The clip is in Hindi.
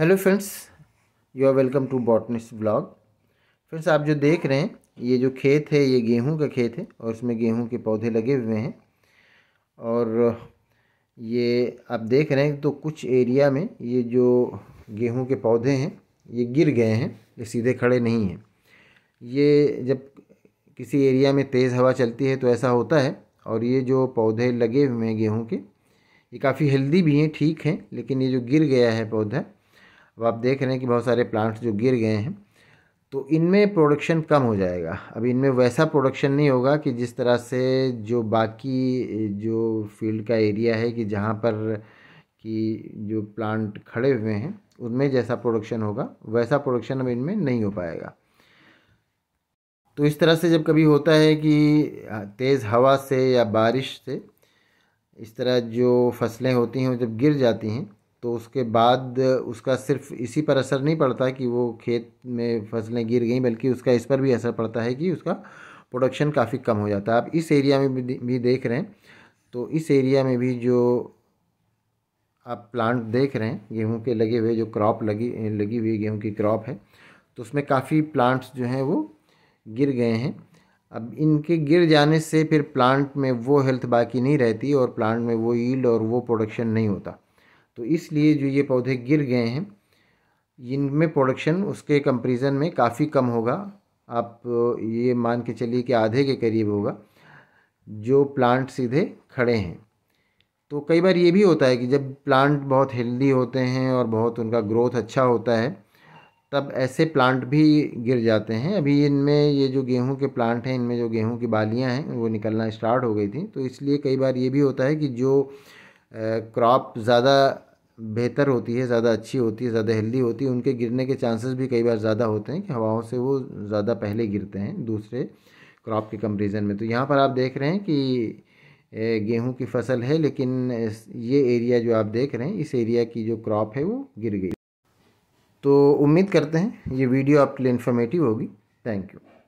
hello friends you are welcome to botanist blog friends आप जो देख रहे हैं ये जो खेत है ये गेहूं का खेत है और इसमें गेहूं के पौधे लगे हुए हैं और ये आप देख रहे हैं तो कुछ एरिया में ये जो गेहूं के पौधे हैं ये गिर गए हैं ये सीधे खड़े नहीं हैं ये जब किसी एरिया में तेज़ हवा चलती है तो ऐसा होता है और ये जो पौधे लगे हुए हैं गेहूँ के ये काफ़ी हेल्दी भी हैं ठीक हैं लेकिन ये जो गिर गया है पौधा अब आप देख रहे हैं कि बहुत सारे प्लांट्स जो गिर गए हैं तो इनमें प्रोडक्शन कम हो जाएगा अब इनमें वैसा प्रोडक्शन नहीं होगा कि जिस तरह से जो बाकी जो फील्ड का एरिया है कि जहाँ पर कि जो प्लांट खड़े हुए हैं उनमें जैसा प्रोडक्शन होगा वैसा प्रोडक्शन अब इनमें नहीं हो पाएगा तो इस तरह से जब कभी होता है कि तेज़ हवा से या बारिश से इस तरह जो फसलें होती हैं वो जब गिर जाती हैं तो उसके बाद उसका सिर्फ इसी पर असर नहीं पड़ता कि वो खेत में फसलें गिर गई बल्कि उसका इस पर भी असर पड़ता है कि उसका प्रोडक्शन काफ़ी कम हो जाता है आप इस एरिया में भी देख रहे हैं तो इस एरिया में भी जो आप प्लांट देख रहे हैं गेहूँ के लगे हुए जो क्रॉप लगी लगी हुई गेहूँ की क्रॉप है तो उसमें काफ़ी प्लांट्स जो हैं वो गिर गए हैं अब इनके गिर जाने से फिर प्लांट में वो हेल्थ बाकी नहीं रहती और प्लांट में वो ईल्ड और वो प्रोडक्शन नहीं होता तो इसलिए जो ये पौधे गिर गए हैं इनमें प्रोडक्शन उसके कंपेरिजन में काफ़ी कम होगा आप ये मान के चलिए कि आधे के करीब होगा जो प्लांट सीधे खड़े हैं तो कई बार ये भी होता है कि जब प्लांट बहुत हेल्दी होते हैं और बहुत उनका ग्रोथ अच्छा होता है तब ऐसे प्लांट भी गिर जाते हैं अभी इनमें ये जो गेहूं के प्लांट हैं इनमें जो गेहूं की बालियां हैं वो निकलना स्टार्ट हो गई थी तो इसलिए कई बार ये भी होता है कि जो क्रॉप ज़्यादा बेहतर होती है ज़्यादा अच्छी होती है ज़्यादा हेल्दी होती है उनके गिरने के चांसेस भी कई बार ज़्यादा होते हैं कि हवाओं से वो ज़्यादा पहले गिरते हैं दूसरे क्रॉप के कंपेरिजन में तो यहाँ पर आप देख रहे हैं कि गेहूं की फसल है लेकिन ये एरिया जो आप देख रहे हैं इस एरिया की जो क्रॉप है वो गिर गई तो उम्मीद करते हैं ये वीडियो आपके लिए इन्फॉर्मेटिव होगी थैंक यू